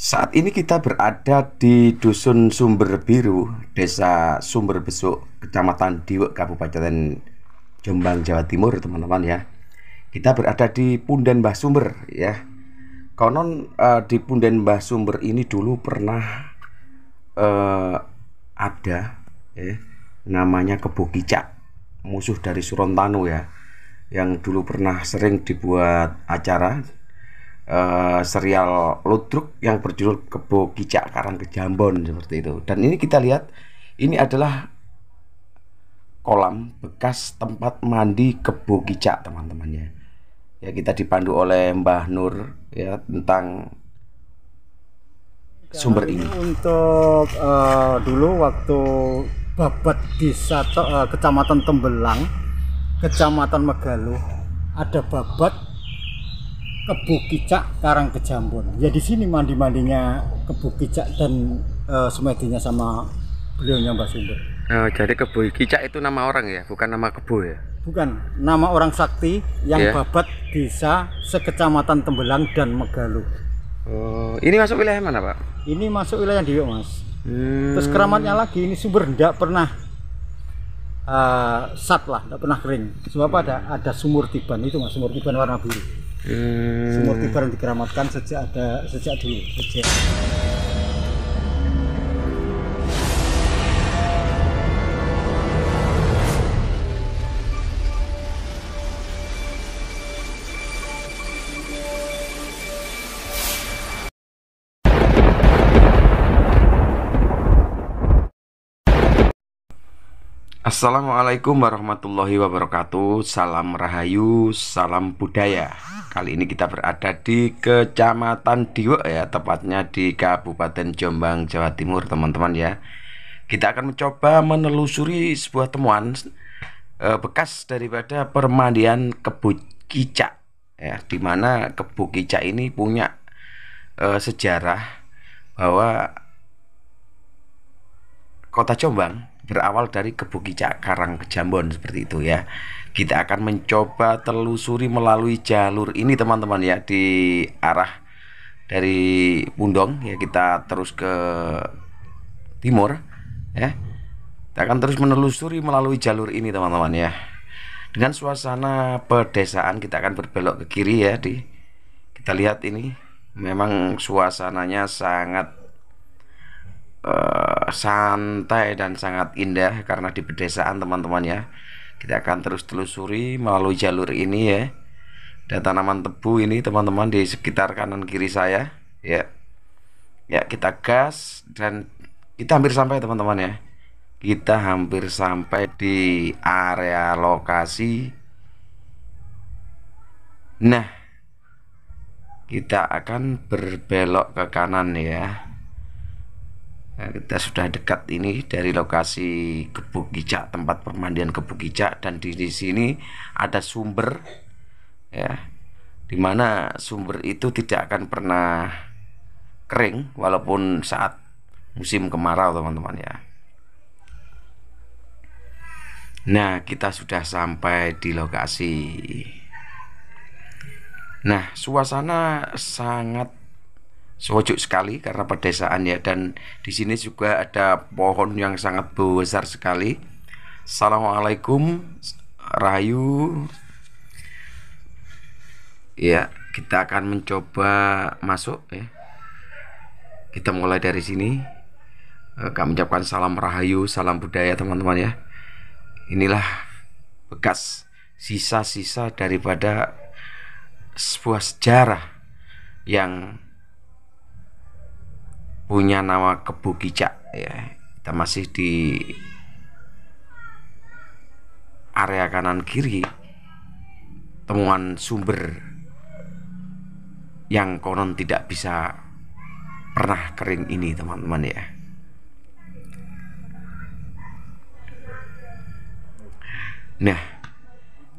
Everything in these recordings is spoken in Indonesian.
Saat ini kita berada di Dusun Sumber Biru, Desa Sumber Besuk, Kecamatan Diwek, Kabupaten Jombang, Jawa Timur, teman-teman ya. Kita berada di Punden Mbah Sumber ya. Konon uh, di Punden Mbah Sumber ini dulu pernah uh, ada ya, namanya Kebo Kicak, musuh dari Surontano ya, yang dulu pernah sering dibuat acara Eh, serial Ludruk yang berjudul Kebo Kicak Karang Kejambon seperti itu. Dan ini kita lihat ini adalah kolam bekas tempat mandi Kebo Kicak teman-temannya. Ya kita dipandu oleh Mbah Nur ya tentang sumber ini. Untuk uh, dulu waktu babat di uh, Kecamatan Tembelang, Kecamatan Megaluh ada babat Kebu Kicak Karang Kejambon. Ya di sini mandi-mandinya Kebu Kicak dan uh, semedinya sama beliaunya Mbak Sumber. Oh, jadi Kebu Kicak itu nama orang ya, bukan nama kebu ya? Bukan, nama orang sakti yang yeah. babat desa sekecamatan Tembelang dan Megalu. Oh, ini masuk wilayah mana Pak? Ini masuk wilayah Diok Mas. Hmm. Terus keramatnya lagi ini sumber tidak pernah uh, sat lah, tidak pernah kering. Sebab hmm. ada ada sumur tiban itu mas, sumur tiban warna biru. Hmm. Eh. Semua tiba yang dikeramatkan sejak ada sejak dulu. Sejak. Assalamualaikum warahmatullahi wabarakatuh Salam Rahayu, salam budaya Kali ini kita berada di Kecamatan Diwek ya, tepatnya di Kabupaten Jombang, Jawa Timur, teman-teman ya. Kita akan mencoba menelusuri sebuah temuan eh, bekas daripada permandian Kebu Kicak ya, Dimana mana Kebu Kicak ini punya eh, sejarah bahwa Kota Jombang berawal dari Kebuki Karang ke Jambon seperti itu ya. Kita akan mencoba telusuri melalui jalur ini teman-teman ya di arah dari Pundong ya kita terus ke timur ya. Kita akan terus menelusuri melalui jalur ini teman-teman ya. Dengan suasana pedesaan kita akan berbelok ke kiri ya di kita lihat ini memang suasananya sangat uh, santai dan sangat indah karena di pedesaan teman-teman ya kita akan terus telusuri melalui jalur ini ya dan tanaman tebu ini teman-teman di sekitar kanan kiri saya ya ya kita gas dan kita hampir sampai teman-teman ya kita hampir sampai di area lokasi nah kita akan berbelok ke kanan ya Nah, kita sudah dekat ini dari lokasi Gebuk Gijak tempat pemandian Gebuk Gijak dan di, di sini ada sumber ya di mana sumber itu tidak akan pernah kering walaupun saat musim kemarau teman-teman ya Nah kita sudah sampai di lokasi Nah suasana sangat semojuk sekali karena pedesaan ya dan di sini juga ada pohon yang sangat besar sekali. Assalamualaikum Rahayu. Ya, kita akan mencoba masuk ya. Kita mulai dari sini. Eh, kami ucapkan salam Rahayu, salam budaya teman-teman ya. Inilah bekas sisa-sisa daripada sebuah sejarah yang punya nama Kebu kicak ya. Kita masih di area kanan kiri temuan sumber yang konon tidak bisa pernah kering ini teman-teman ya nah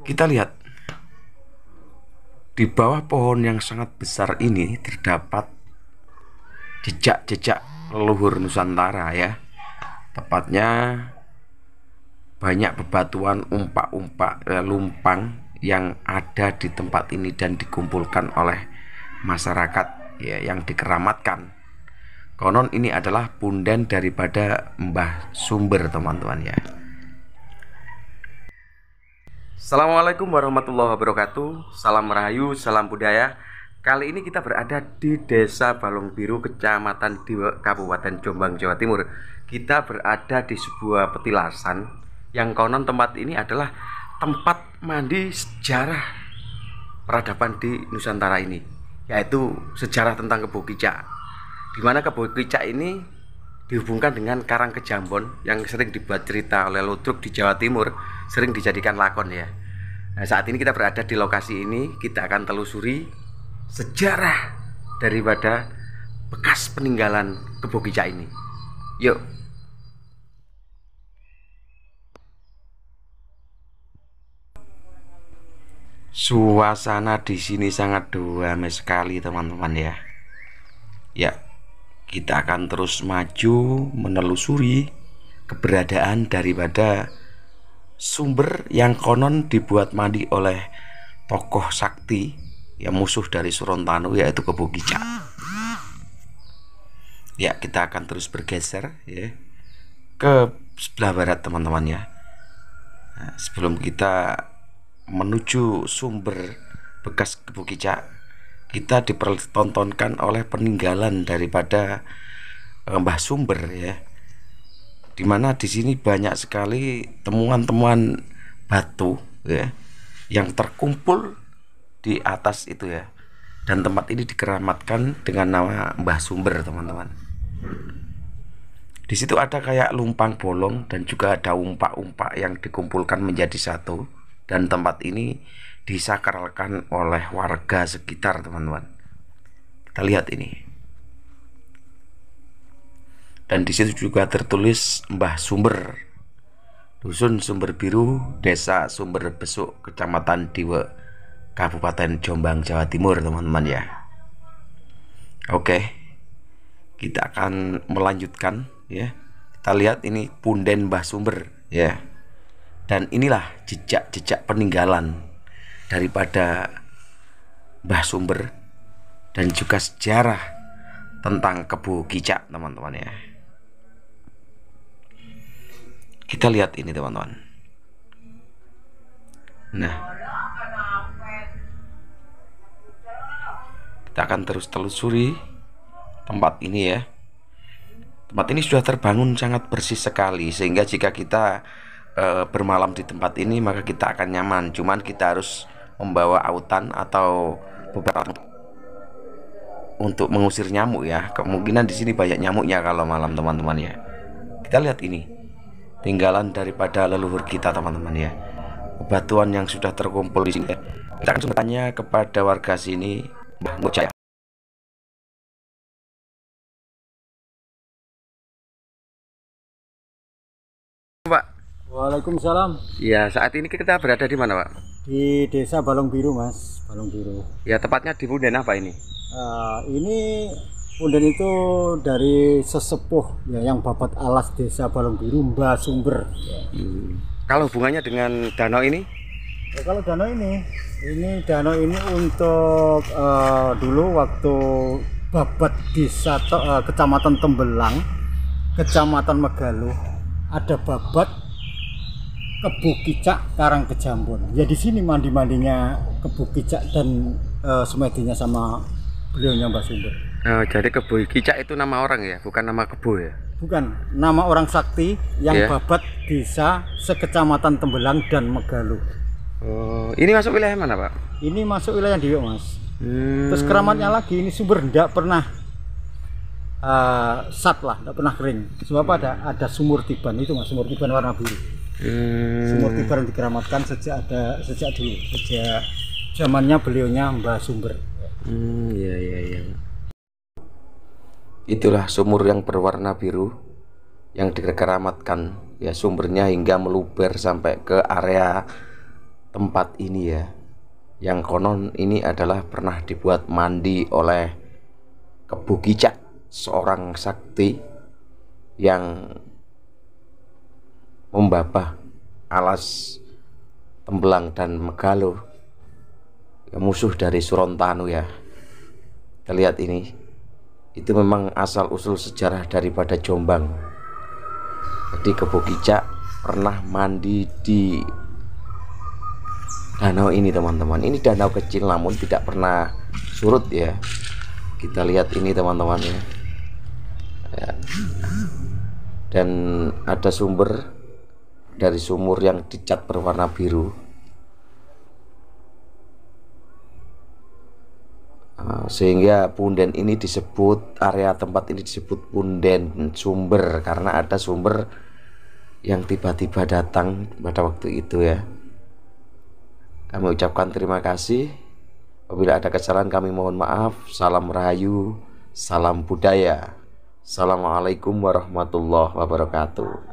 kita lihat di bawah pohon yang sangat besar ini terdapat jejak-jejak leluhur Nusantara ya tepatnya banyak bebatuan umpak-umpak eh, lumpang yang ada di tempat ini dan dikumpulkan oleh masyarakat ya yang dikeramatkan konon ini adalah punden daripada Mbah Sumber teman-teman ya Assalamualaikum warahmatullahi wabarakatuh Salam Rahayu, Salam Budaya Kali ini kita berada di Desa Balong Biru, Kecamatan di Kabupaten Jombang, Jawa Timur. Kita berada di sebuah petilasan yang konon tempat ini adalah tempat mandi sejarah peradaban di Nusantara ini, yaitu sejarah tentang Kebo Kicak. Di mana Kebo Kicak ini dihubungkan dengan Karang Kejambon yang sering dibuat cerita oleh Ludruk di Jawa Timur, sering dijadikan lakon ya. Nah, saat ini kita berada di lokasi ini, kita akan telusuri sejarah daripada bekas peninggalan Kebogija ini. Yuk. Suasana di sini sangat damai sekali teman-teman ya. Ya, kita akan terus maju menelusuri keberadaan daripada sumber yang konon dibuat mandi oleh tokoh sakti ya musuh dari Surontanu yaitu Kebo Kicak. Ya, kita akan terus bergeser ya ke sebelah barat teman-teman ya. Nah, sebelum kita menuju sumber bekas Kebo Kicak, kita dipertontonkan oleh peninggalan daripada eh, Mbah Sumber ya. Dimana di sini banyak sekali temuan-temuan batu ya yang terkumpul di atas itu ya dan tempat ini dikeramatkan dengan nama Mbah Sumber teman-teman di situ ada kayak lumpang bolong dan juga ada umpak-umpak yang dikumpulkan menjadi satu dan tempat ini disakralkan oleh warga sekitar teman-teman kita lihat ini dan di situ juga tertulis Mbah Sumber Dusun Sumber Biru, Desa Sumber Besuk, Kecamatan Diwe, Kabupaten Jombang Jawa Timur teman-teman ya Oke kita akan melanjutkan ya kita lihat ini Punden Mbah Sumber ya dan inilah jejak-jejak peninggalan daripada Mbah Sumber dan juga sejarah tentang kebu Kicak teman-teman ya kita lihat ini teman-teman nah kita akan terus telusuri tempat ini ya tempat ini sudah terbangun sangat bersih sekali sehingga jika kita e, bermalam di tempat ini maka kita akan nyaman cuman kita harus membawa autan atau beberapa untuk mengusir nyamuk ya kemungkinan di sini banyak nyamuknya kalau malam teman-teman ya kita lihat ini tinggalan daripada leluhur kita teman-teman ya Batuan yang sudah terkumpul di sini kita akan kepada warga sini Bocaya. Pak. Waalaikumsalam. Iya, saat ini kita berada di mana, Pak? Di Desa Balong Biru, Mas. Balong Biru. Ya, tepatnya di Bunden apa ini? Uh, ini Bunden itu dari sesepuh ya yang babat alas Desa Balong Biru, Mbah Sumber. Hmm. Kalau hubungannya dengan danau ini? Ya, kalau danau ini, ini danau ini untuk uh, dulu waktu babat desa uh, eh, kecamatan Tembelang, kecamatan Megaluh, ada babat Kebu Kicak, Karang Kejambon. Ya di sini mandi-mandinya Kebu Kicak dan uh, semedinya sama beliaunya Mbak Sumber. Oh, jadi Kebu Kicak itu nama orang ya, bukan nama kebu ya? Bukan, nama orang sakti yang yeah. babat desa sekecamatan Tembelang dan Megaluh. Oh, ini masuk wilayah mana, Pak? Ini masuk wilayah Diok, Mas. Hmm. Terus keramatnya lagi ini sumber tidak pernah uh, sat lah, tidak pernah kering. Sebab hmm. ada ada sumur tiban itu, Mas, sumur tiban warna biru. Hmm. Sumur tiban yang dikeramatkan sejak ada sejak dulu, sejak zamannya beliaunya Mbah Sumber. Hmm, ya ya ya. Itulah sumur yang berwarna biru yang dikeramatkan ya sumbernya hingga meluber sampai ke area tempat ini ya yang konon ini adalah pernah dibuat mandi oleh Kebu Kicak seorang sakti yang membabah alas tembelang dan megalo ya, musuh dari Surontanu ya kita lihat ini itu memang asal usul sejarah daripada Jombang jadi kebu Kicak pernah mandi di danau ini teman-teman ini danau kecil namun tidak pernah surut ya kita lihat ini teman-teman ya. ya. dan ada sumber dari sumur yang dicat berwarna biru ah, sehingga punden ini disebut area tempat ini disebut punden sumber karena ada sumber yang tiba-tiba datang pada waktu itu ya kami ucapkan terima kasih. Apabila ada kesalahan kami mohon maaf. Salam Rahayu, salam budaya. Assalamualaikum warahmatullahi wabarakatuh.